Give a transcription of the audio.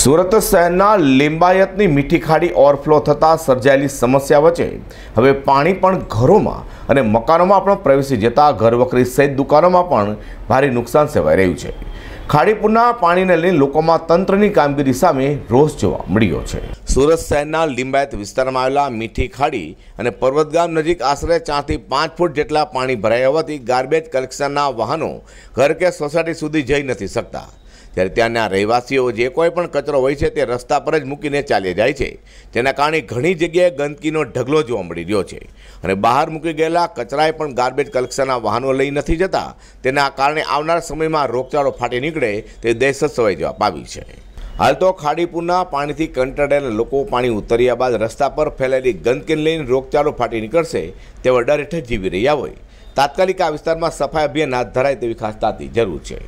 સુરત શહેરના લિંબાયતની મીઠી ખાડી ઓવરફ્લો થતાં સર્જાયેલી સમસ્યા વચ્ચે હવે પાણી પણ ઘરોમાં અને મકાનોમાં પણ પ્રવેશી જતાં ઘરવકરી સહિત દુકાનોમાં પણ ભારે નુકસાન સેવાઈ રહ્યું છે ખાડીપુરના પાણીને લઈને લોકોમાં તંત્રની કામગીરી સામે રોષ જોવા મળ્યો છે સુરત શહેરના લિંબાયત વિસ્તારમાં આવેલા મીઠી ખાડી અને પર્વતગામ નજીક આશરે ચારથી પાંચ ફૂટ જેટલા પાણી ભરાયા હોવાથી ગાર્બેજ કલેક્શનના વાહનો ઘર કે સોસાયટી સુધી જઈ નથી શકતા ત્યારે ત્યાંના રહેવાસીઓ જે કોઈ પણ કચરો હોય છે તે રસ્તા પર જ મૂકીને ચાલી જાય છે તેના કારણે ઘણી જગ્યાએ ગંદકીનો ઢગલો જોવા મળી રહ્યો છે અને બહાર મૂકી ગયેલા કચરાએ પણ ગાર્બેજ કલેક્શનના વાહનો લઈ નથી જતા તેના કારણે આવનાર સમયમાં રોગચાળો ફાટી નીકળે તે દહેશત સવાઈ જવા પામી છે હાલ તો ખાડીપુરના પાણીથી કંટાળેલા લોકો પાણી ઉતર્યા બાદ રસ્તા પર ફેલાયેલી ગંદકીને લઈને રોગચાળો ફાટી નીકળશે તેવા ડર હેઠળ જીવી રહ્યા હોય તાત્કાલિક આ વિસ્તારમાં સફાઈ અભિયાન હાથ ધરાય તેવી ખાસ તાતી જરૂર છે